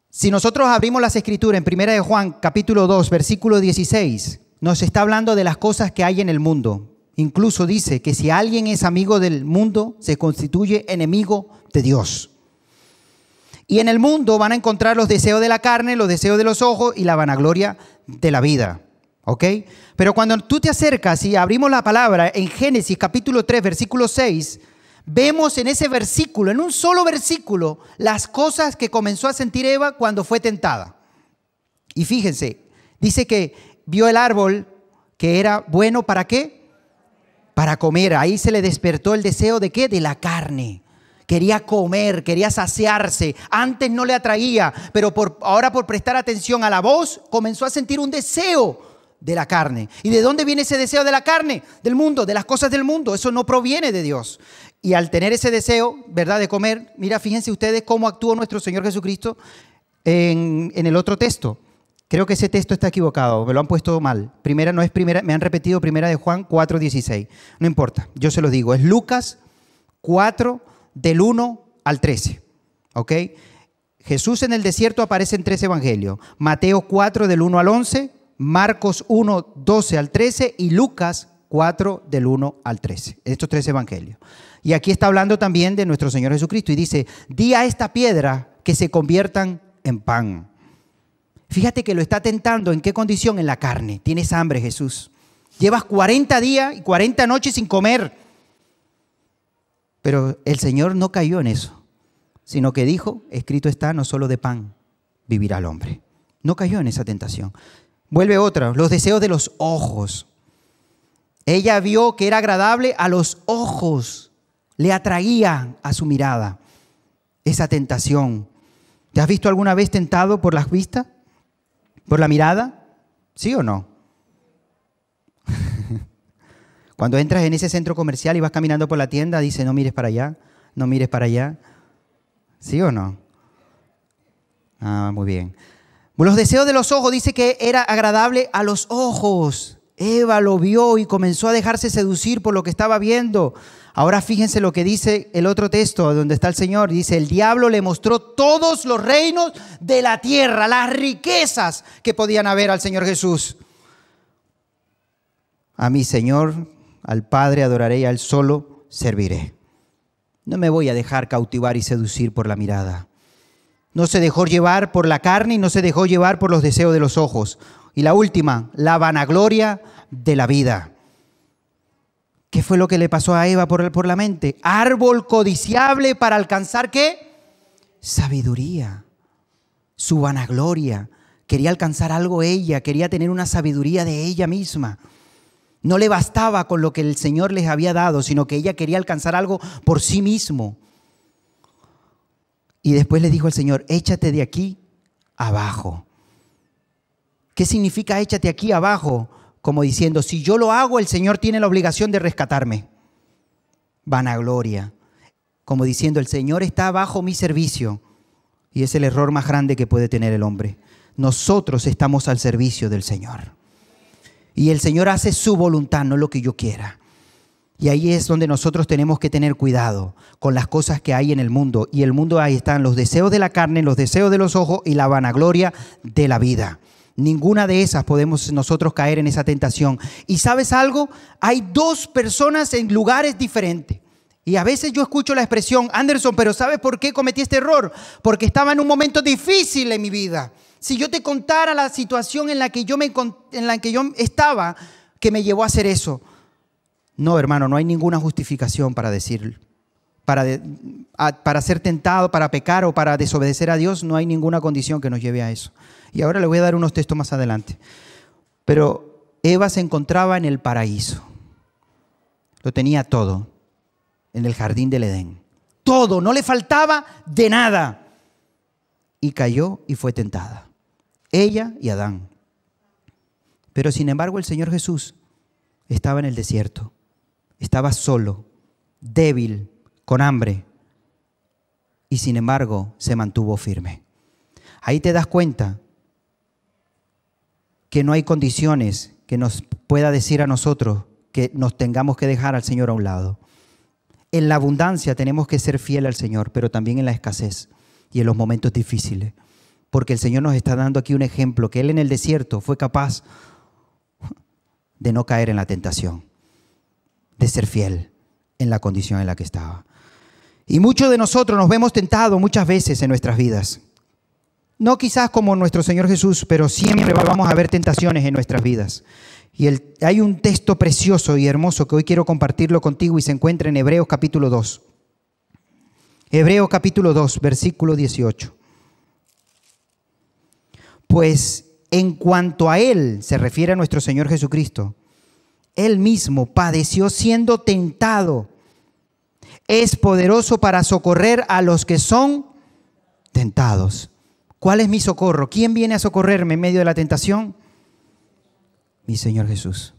Speaker 1: Si nosotros abrimos las escrituras en 1 de Juan capítulo 2, versículo 16, nos está hablando de las cosas que hay en el mundo incluso dice que si alguien es amigo del mundo, se constituye enemigo de Dios. Y en el mundo van a encontrar los deseos de la carne, los deseos de los ojos y la vanagloria de la vida. ¿Ok? Pero cuando tú te acercas y abrimos la palabra en Génesis capítulo 3, versículo 6, vemos en ese versículo, en un solo versículo, las cosas que comenzó a sentir Eva cuando fue tentada. Y fíjense, dice que vio el árbol que era bueno para qué? para comer. Ahí se le despertó el deseo de qué? De la carne. Quería comer, quería saciarse. Antes no le atraía, pero por, ahora por prestar atención a la voz comenzó a sentir un deseo de la carne. ¿Y de dónde viene ese deseo de la carne? Del mundo, de las cosas del mundo. Eso no proviene de Dios. Y al tener ese deseo, ¿verdad?, de comer, mira, fíjense ustedes cómo actuó nuestro Señor Jesucristo en, en el otro texto. Creo que ese texto está equivocado, me lo han puesto mal. Primera no es primera, me han repetido primera de Juan 4:16. No importa, yo se lo digo, es Lucas 4 del 1 al 13. Jesús en el desierto aparece en tres evangelios: Mateo 4 del 1 al 11, Marcos 1 12 al 13 y Lucas 4 del 1 al 13. Estos tres evangelios. Y aquí está hablando también de nuestro Señor Jesucristo y dice, "Di a esta piedra que se conviertan en pan." Fíjate que lo está tentando. ¿En qué condición? En la carne. Tienes hambre, Jesús. Llevas 40 días y 40 noches sin comer. Pero el Señor no cayó en eso, sino que dijo, escrito está, no solo de pan vivirá el hombre. No cayó en esa tentación. Vuelve otra, los deseos de los ojos. Ella vio que era agradable a los ojos, le atraía a su mirada esa tentación. ¿Te has visto alguna vez tentado por las vistas? ¿Por la mirada? ¿Sí o no? Cuando entras en ese centro comercial y vas caminando por la tienda, dice, no mires para allá, no mires para allá. ¿Sí o no? Ah, muy bien. Los deseos de los ojos dice que era agradable a los ojos. Eva lo vio y comenzó a dejarse seducir por lo que estaba viendo. Ahora fíjense lo que dice el otro texto donde está el Señor. Dice, el diablo le mostró todos los reinos de la tierra, las riquezas que podían haber al Señor Jesús. A mi Señor, al Padre adoraré y al solo serviré. No me voy a dejar cautivar y seducir por la mirada. No se dejó llevar por la carne y no se dejó llevar por los deseos de los ojos. Y la última, la vanagloria de la vida. ¿Qué fue lo que le pasó a Eva por, por la mente? Árbol codiciable para alcanzar qué? Sabiduría, su vanagloria. Quería alcanzar algo ella, quería tener una sabiduría de ella misma. No le bastaba con lo que el Señor les había dado, sino que ella quería alcanzar algo por sí mismo. Y después le dijo al Señor, échate de aquí abajo. ¿Qué significa échate aquí abajo? como diciendo, si yo lo hago, el Señor tiene la obligación de rescatarme. Vanagloria, como diciendo, el Señor está bajo mi servicio. Y es el error más grande que puede tener el hombre. Nosotros estamos al servicio del Señor. Y el Señor hace su voluntad, no lo que yo quiera. Y ahí es donde nosotros tenemos que tener cuidado con las cosas que hay en el mundo. Y el mundo ahí están los deseos de la carne, los deseos de los ojos y la vanagloria de la vida. Ninguna de esas podemos nosotros caer en esa tentación. Y sabes algo, hay dos personas en lugares diferentes. Y a veces yo escucho la expresión, Anderson, pero ¿sabes por qué cometí este error? Porque estaba en un momento difícil en mi vida. Si yo te contara la situación en la que yo, me, en la que yo estaba, que me llevó a hacer eso. No, hermano, no hay ninguna justificación para decir Para, para ser tentado, para pecar o para desobedecer a Dios, no hay ninguna condición que nos lleve a eso. Y ahora le voy a dar unos textos más adelante. Pero Eva se encontraba en el paraíso. Lo tenía todo, en el jardín del Edén. Todo, no le faltaba de nada. Y cayó y fue tentada. Ella y Adán. Pero sin embargo el Señor Jesús estaba en el desierto. Estaba solo, débil, con hambre. Y sin embargo se mantuvo firme. Ahí te das cuenta que no hay condiciones que nos pueda decir a nosotros que nos tengamos que dejar al Señor a un lado. En la abundancia tenemos que ser fiel al Señor, pero también en la escasez y en los momentos difíciles. Porque el Señor nos está dando aquí un ejemplo, que Él en el desierto fue capaz de no caer en la tentación, de ser fiel en la condición en la que estaba. Y muchos de nosotros nos vemos tentados muchas veces en nuestras vidas. No quizás como nuestro Señor Jesús, pero siempre vamos a ver tentaciones en nuestras vidas. Y hay un texto precioso y hermoso que hoy quiero compartirlo contigo y se encuentra en Hebreos capítulo 2. Hebreos capítulo 2, versículo 18. Pues en cuanto a Él se refiere a nuestro Señor Jesucristo, Él mismo padeció siendo tentado. Es poderoso para socorrer a los que son tentados. ¿Cuál es mi socorro? ¿Quién viene a socorrerme en medio de la tentación? Mi Señor Jesús.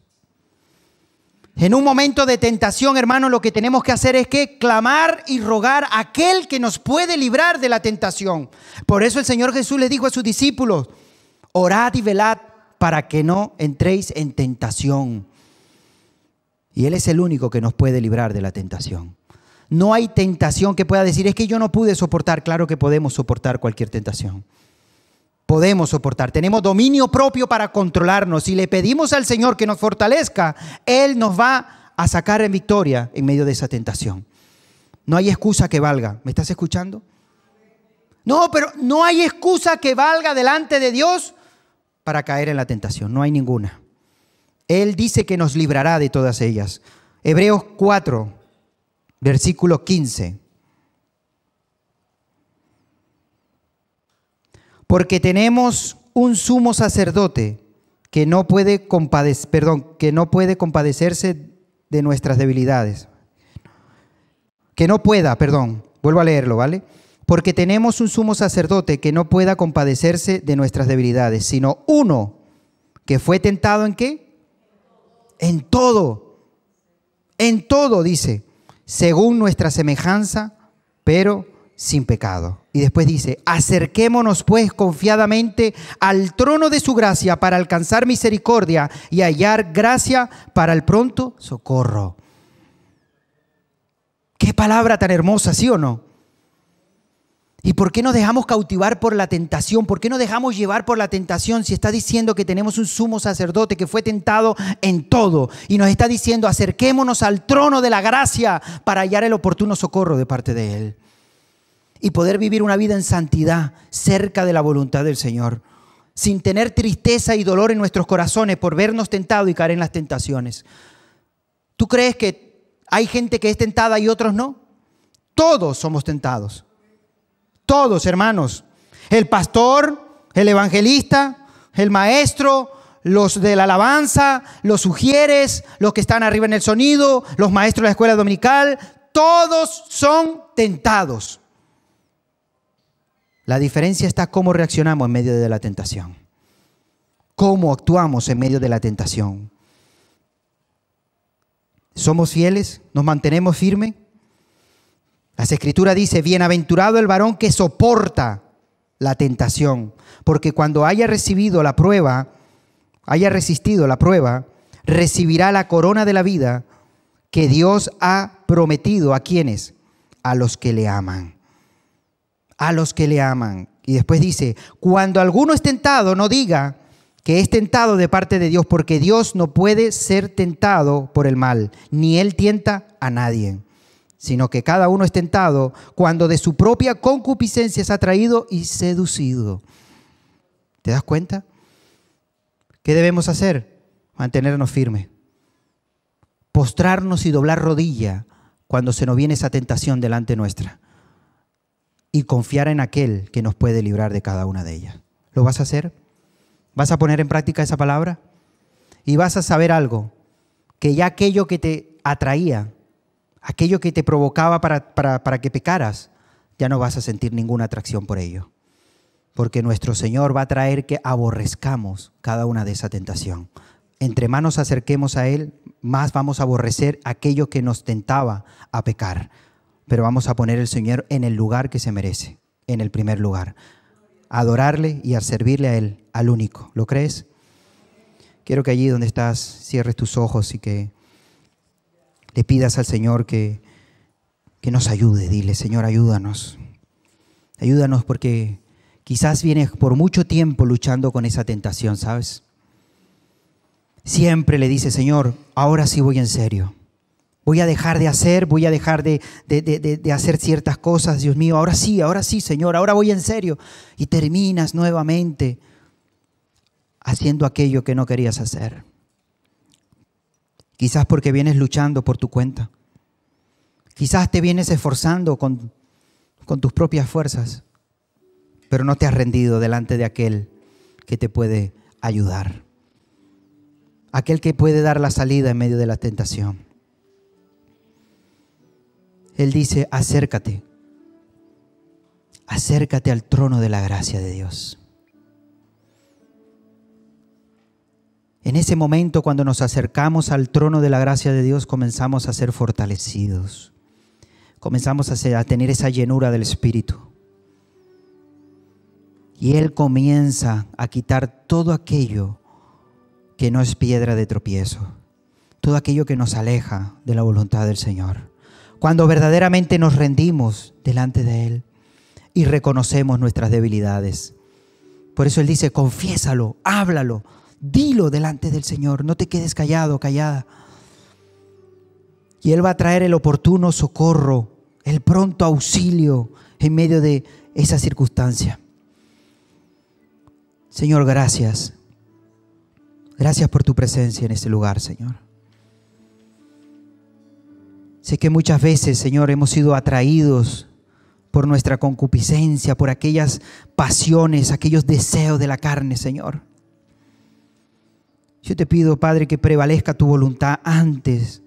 Speaker 1: En un momento de tentación, hermano, lo que tenemos que hacer es que clamar y rogar a aquel que nos puede librar de la tentación. Por eso el Señor Jesús le dijo a sus discípulos, orad y velad para que no entréis en tentación. Y Él es el único que nos puede librar de la tentación. No hay tentación que pueda decir, es que yo no pude soportar. Claro que podemos soportar cualquier tentación. Podemos soportar. Tenemos dominio propio para controlarnos. Si le pedimos al Señor que nos fortalezca, Él nos va a sacar en victoria en medio de esa tentación. No hay excusa que valga. ¿Me estás escuchando? No, pero no hay excusa que valga delante de Dios para caer en la tentación. No hay ninguna. Él dice que nos librará de todas ellas. Hebreos 4, versículo 15. Porque tenemos un sumo sacerdote que no puede, compadecer, perdón, que no puede compadecerse de nuestras debilidades. Que no pueda, perdón, vuelvo a leerlo, ¿vale? Porque tenemos un sumo sacerdote que no pueda compadecerse de nuestras debilidades, sino uno que fue tentado en qué? En todo. En todo, dice según nuestra semejanza, pero sin pecado. Y después dice, acerquémonos pues confiadamente al trono de su gracia para alcanzar misericordia y hallar gracia para el pronto socorro. Qué palabra tan hermosa, ¿sí o no? ¿Y por qué nos dejamos cautivar por la tentación? ¿Por qué nos dejamos llevar por la tentación si está diciendo que tenemos un sumo sacerdote que fue tentado en todo? Y nos está diciendo, acerquémonos al trono de la gracia para hallar el oportuno socorro de parte de Él. Y poder vivir una vida en santidad, cerca de la voluntad del Señor, sin tener tristeza y dolor en nuestros corazones por vernos tentados y caer en las tentaciones. ¿Tú crees que hay gente que es tentada y otros no? Todos somos tentados. Todos, hermanos. El pastor, el evangelista, el maestro, los de la alabanza, los sugieres, los que están arriba en el sonido, los maestros de la escuela dominical, todos son tentados. La diferencia está cómo reaccionamos en medio de la tentación, cómo actuamos en medio de la tentación. ¿Somos fieles? ¿Nos mantenemos firmes? Las escrituras dice, bienaventurado el varón que soporta la tentación, porque cuando haya recibido la prueba, haya resistido la prueba, recibirá la corona de la vida que Dios ha prometido a quienes, a los que le aman, a los que le aman. Y después dice, cuando alguno es tentado, no diga que es tentado de parte de Dios, porque Dios no puede ser tentado por el mal, ni él tienta a nadie sino que cada uno es tentado cuando de su propia concupiscencia es atraído y seducido. ¿Te das cuenta? ¿Qué debemos hacer? Mantenernos firmes. Postrarnos y doblar rodilla cuando se nos viene esa tentación delante nuestra. Y confiar en aquel que nos puede librar de cada una de ellas. ¿Lo vas a hacer? ¿Vas a poner en práctica esa palabra? Y vas a saber algo, que ya aquello que te atraía aquello que te provocaba para, que pecaras, ya no vas a sentir ninguna atracción por ello. Porque nuestro Señor va a traer que aborrezcamos cada una de esa tentación. Entre más nos acerquemos a Él, más vamos a aborrecer aquello que nos tentaba a pecar. Pero vamos a poner el Señor en el lugar que se merece, en el primer lugar. Adorarle y a servirle a Él, al único. ¿Lo crees? Quiero que allí donde estás cierres tus ojos y que le pidas al Señor que, que nos ayude. Dile, Señor, ayúdanos. Ayúdanos porque quizás vienes por mucho tiempo luchando con esa tentación, ¿sabes? Siempre le dice, Señor, ahora sí voy en serio. Voy a dejar de hacer, voy a dejar de, hacer ciertas cosas, Dios mío. Ahora sí, ahora sí, Señor, ahora voy en serio. Y terminas nuevamente haciendo aquello que no querías hacer. Quizás porque vienes luchando por tu cuenta. Quizás te vienes esforzando con, tus propias fuerzas, pero no te has rendido delante de aquel que te puede ayudar. Aquel que puede dar la salida en medio de la tentación. Él dice, acércate, acércate al trono de la gracia de Dios. En ese momento, cuando nos acercamos al trono de la gracia de Dios, comenzamos a ser fortalecidos. Comenzamos a, tener esa llenura del Espíritu. Y Él comienza a quitar todo aquello que no es piedra de tropiezo, todo aquello que nos aleja de la voluntad del Señor. Cuando verdaderamente nos rendimos delante de Él y reconocemos nuestras debilidades. Por eso Él dice, confiésalo, háblalo, Dilo delante del Señor, no te quedes callado, callada. Y Él va a traer el oportuno socorro, el pronto auxilio en medio de esa circunstancia. Señor, gracias. Gracias por tu presencia en este lugar, Señor. Sé que muchas veces, Señor, hemos sido atraídos por nuestra concupiscencia, por aquellas pasiones, aquellos deseos de la carne, Señor. Yo te pido, Padre, que prevalezca tu voluntad antes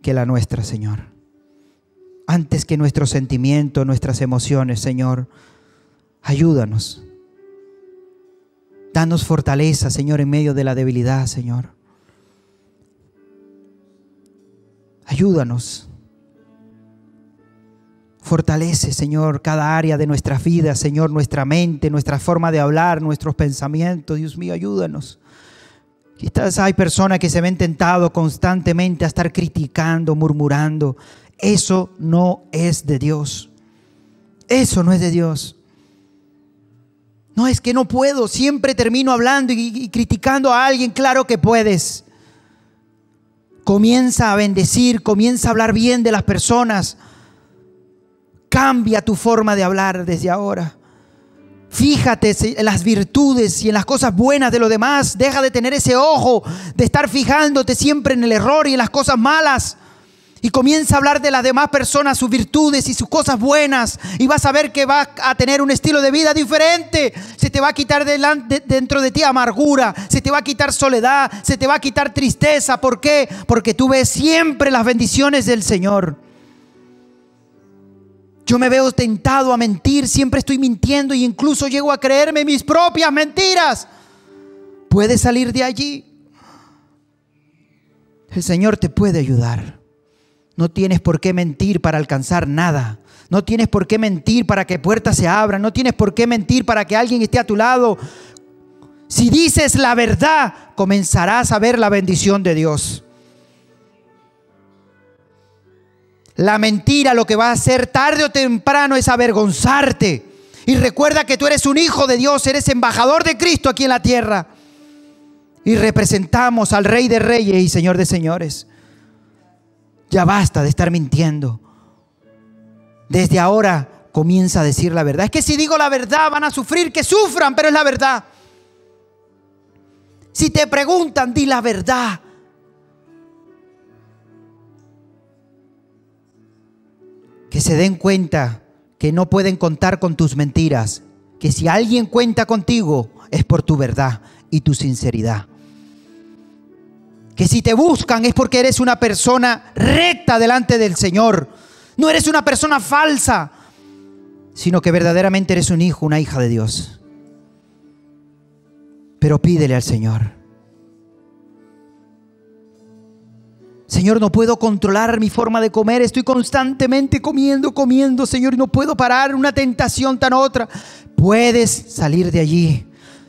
Speaker 1: que la nuestra, Señor. Antes que nuestros sentimientos, nuestras emociones, Señor. Ayúdanos. Danos fortaleza, Señor, en medio de la debilidad, Señor. Ayúdanos. Fortalece, Señor, cada área de nuestra vida, Señor, nuestra mente, nuestra forma de hablar, nuestros pensamientos. Dios mío, ayúdanos. Quizás hay personas que se ven tentados constantemente a estar criticando, murmurando. Eso no es de Dios. Eso no es de Dios. No es que no puedo, siempre termino hablando y, criticando a alguien, claro que puedes. Comienza a bendecir, comienza a hablar bien de las personas. Cambia tu forma de hablar desde ahora. Fíjate en las virtudes y en las cosas buenas de lo demás. Deja de tener ese ojo de estar fijándote siempre en el error y en las cosas malas. Y comienza a hablar de las demás personas, sus virtudes y sus cosas buenas. Y vas a ver que vas a tener un estilo de vida diferente. Se te va a quitar delante, dentro de ti amargura, se te va a quitar soledad, se te va a quitar tristeza. ¿Por qué? Porque tú ves siempre las bendiciones del Señor. Yo me veo tentado a mentir, siempre estoy mintiendo y incluso llego a creerme mis propias mentiras. Puedes salir de allí. El Señor te puede ayudar. No tienes por qué mentir para alcanzar nada. No tienes por qué mentir para que puertas se abran. No tienes por qué mentir para que alguien esté a tu lado. Si dices la verdad, comenzarás a ver la bendición de Dios. La mentira lo que va a hacer tarde o temprano es avergonzarte. Y recuerda que tú eres un hijo de Dios, eres embajador de Cristo aquí en la tierra. Y representamos al Rey de Reyes y Señor de Señores. Ya basta de estar mintiendo. Desde ahora comienza a decir la verdad. Es que si digo la verdad van a sufrir, que sufran, pero es la verdad. Si te preguntan, di la verdad. que se den cuenta que no pueden contar con tus mentiras, que si alguien cuenta contigo es por tu verdad y tu sinceridad. Que si te buscan es porque eres una persona recta delante del Señor. No eres una persona falsa, sino que verdaderamente eres un hijo, una hija de Dios. Pero pídele al Señor Señor, no puedo controlar mi forma de comer, estoy constantemente comiendo, comiendo, Señor, y no puedo parar una tentación tan otra. Puedes salir de allí.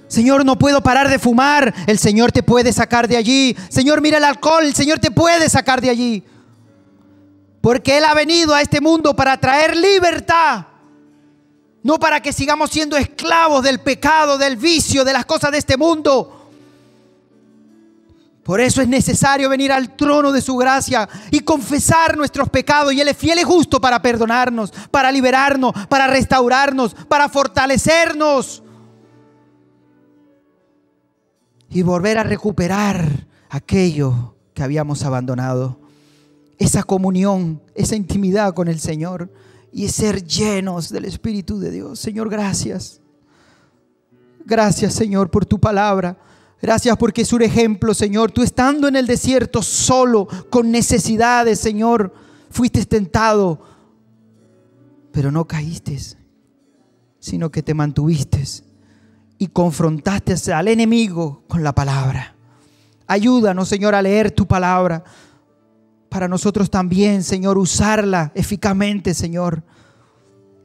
Speaker 1: Señor, no puedo parar de fumar, el Señor te puede sacar de allí. Señor, mira el alcohol, el Señor te puede sacar de allí. Porque Él ha venido a este mundo para traer libertad. No para que sigamos siendo esclavos del pecado, del vicio, de las cosas de este mundo. Por eso es necesario venir al trono de su gracia y confesar nuestros pecados. Y Él es fiel y justo para perdonarnos, para liberarnos, para restaurarnos, para fortalecernos. Y volver a recuperar aquello que habíamos abandonado. Esa comunión, esa intimidad con el Señor y ser llenos del Espíritu de Dios. Señor, gracias. Gracias, Señor, por tu palabra. Gracias porque es un ejemplo, Señor. Tú estando en el desierto solo, con necesidades, Señor, fuiste tentado, pero no caíste, sino que te mantuviste y confrontaste al enemigo con la palabra. Ayúdanos, Señor, a leer tu palabra para nosotros también, Señor, usarla eficazmente, Señor,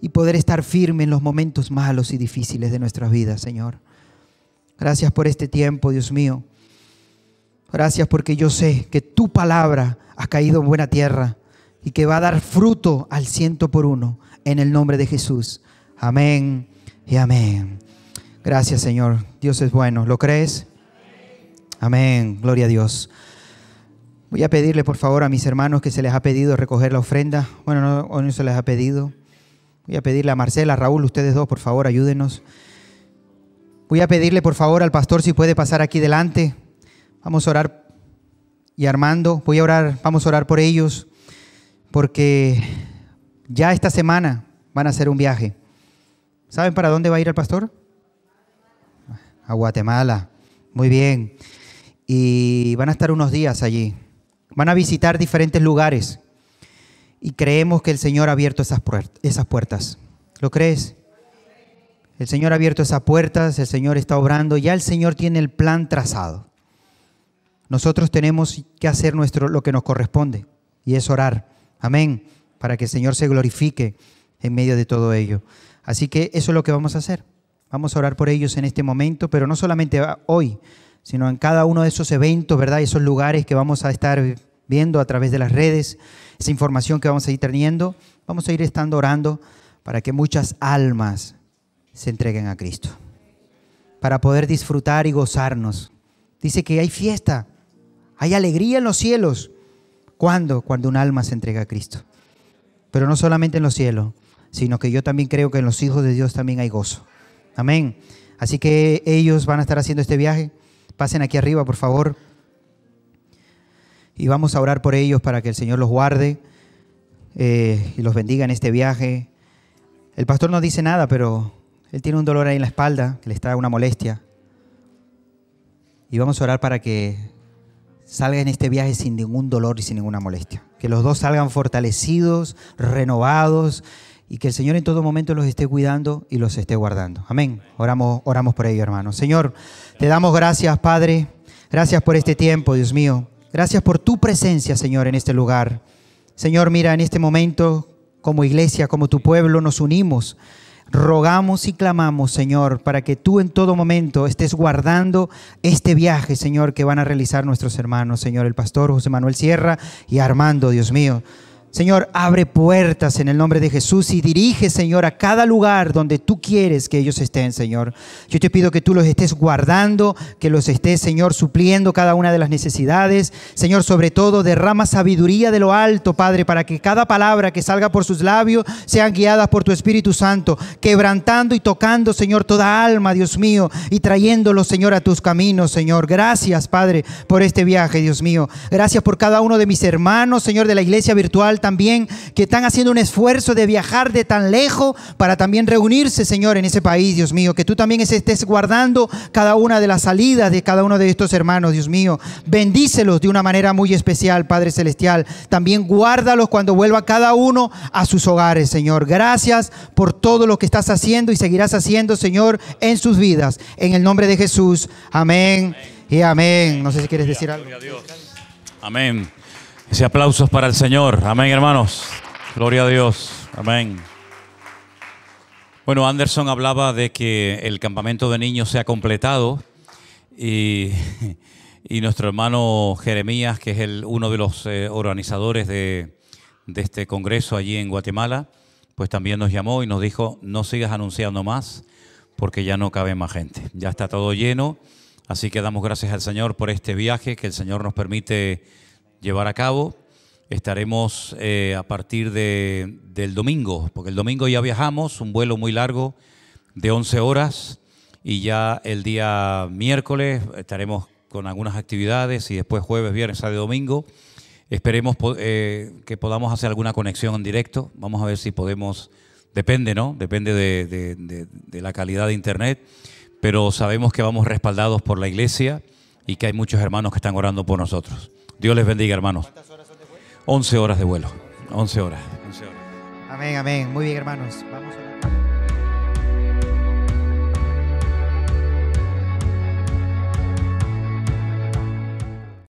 Speaker 1: y poder estar firme en los momentos malos y difíciles de nuestra vida, Señor. Gracias por este tiempo, Dios mío. Gracias porque yo sé que tu palabra ha caído en buena tierra y que va a dar fruto al ciento por uno en el nombre de Jesús. Amén y amén. Gracias Señor. Dios es bueno. ¿Lo crees? Amén. Gloria a Dios. Voy a pedirle por favor a mis hermanos que se les ha pedido recoger la ofrenda. Bueno, no, no se les ha pedido. Voy a pedirle a Marcela, Raúl, ustedes dos, por favor, ayúdenos. Voy a pedirle por favor al pastor si puede pasar aquí delante. Vamos a orar. Y Armando, voy a orar, vamos a orar por ellos, porque ya esta semana van a hacer un viaje. ¿Saben para dónde va a ir el pastor? A Guatemala. Muy bien. Y van a estar unos días allí. Van a visitar diferentes lugares. Y creemos que el Señor ha abierto esas puertas. ¿Lo crees? El Señor ha abierto esas puertas, el Señor está obrando, ya el Señor tiene el plan trazado. Nosotros tenemos que hacer nuestro, lo que nos corresponde y es orar. Amén. Para que el Señor se glorifique en medio de todo ello. Así que eso es lo que vamos a hacer. Vamos a orar por ellos en este momento, pero no solamente hoy, sino en cada uno de esos eventos, ¿verdad? Esos lugares que vamos a estar viendo a través de las redes, esa información que vamos a ir teniendo, vamos a ir estando orando para que muchas almas se entreguen a Cristo, para poder disfrutar y gozarnos. Dice que hay fiesta, hay alegría en los cielos. ¿Cuándo? Cuando un alma se entrega a Cristo. Pero no solamente en los cielos, sino que yo también creo que en los hijos de Dios también hay gozo. Amén. Así que ellos van a estar haciendo este viaje. Pasen aquí arriba, por favor. Y vamos a orar por ellos para que el Señor los guarde eh, y los bendiga en este viaje. El pastor no dice nada, pero él tiene un dolor ahí en la espalda, que le está una molestia. Y vamos a orar para que salga en este viaje sin ningún dolor y sin ninguna molestia. Que los dos salgan fortalecidos, renovados y que el Señor en todo momento los esté cuidando y los esté guardando. Amén. Oramos, oramos por ello, hermano. Señor, te damos gracias, Padre. Gracias por este tiempo, Dios mío. Gracias por tu presencia, Señor, en este lugar. Señor, mira, en este momento, como iglesia, como tu pueblo, nos unimos Rogamos y clamamos, Señor, para que tú en todo momento estés guardando este viaje, Señor, que van a realizar nuestros hermanos, Señor, el pastor José Manuel Sierra y Armando, Dios mío. Señor, abre puertas en el nombre de Jesús y dirige, Señor, a cada lugar donde tú quieres que ellos estén, Señor. Yo te pido que tú los estés guardando, que los estés, Señor, supliendo cada una de las necesidades. Señor, sobre todo, derrama sabiduría de lo alto, Padre, para que cada palabra que salga por sus labios sean guiadas por tu Espíritu Santo, quebrantando y tocando, Señor, toda alma, Dios mío, y trayéndolos, Señor, a tus caminos, Señor. Gracias, Padre, por este viaje, Dios mío. Gracias por cada uno de mis hermanos, Señor, de la iglesia virtual también que están haciendo un esfuerzo de viajar de tan lejos para también reunirse, Señor, en ese país, Dios mío. Que tú también estés guardando cada una de las salidas de cada uno de estos hermanos, Dios mío. Bendícelos de una manera muy especial, Padre Celestial. También guárdalos cuando vuelva cada uno a sus hogares, Señor. Gracias por todo lo que estás haciendo y seguirás haciendo, Señor, en sus vidas. En el nombre de Jesús. Amén. Y amén. No sé si quieres decir algo.
Speaker 2: Amén. Ese aplauso para el Señor. Amén, hermanos. Gloria a Dios. Amén. Bueno, Anderson hablaba de que el campamento de niños se ha completado y, nuestro hermano Jeremías, que es el, uno de los eh, organizadores de, de este congreso allí en Guatemala, pues también nos llamó y nos dijo, no sigas anunciando más porque ya no cabe más gente, ya está todo lleno, así que damos gracias al Señor por este viaje que el Señor nos permite llevar a cabo. Estaremos eh, a partir de, del domingo, porque el domingo ya viajamos, un vuelo muy largo de 11 horas, y ya el día miércoles estaremos con algunas actividades y después jueves, viernes, sábado domingo. Esperemos eh, que podamos hacer alguna conexión en directo. Vamos a ver si podemos, depende, ¿no? Depende de la calidad de Internet, pero sabemos que vamos respaldados por la iglesia y que hay muchos hermanos que están orando por nosotros. Dios les bendiga, hermanos. 11 horas de vuelo. 11 horas. 11 horas.
Speaker 1: Amén, amén. Muy bien, hermanos. Vamos a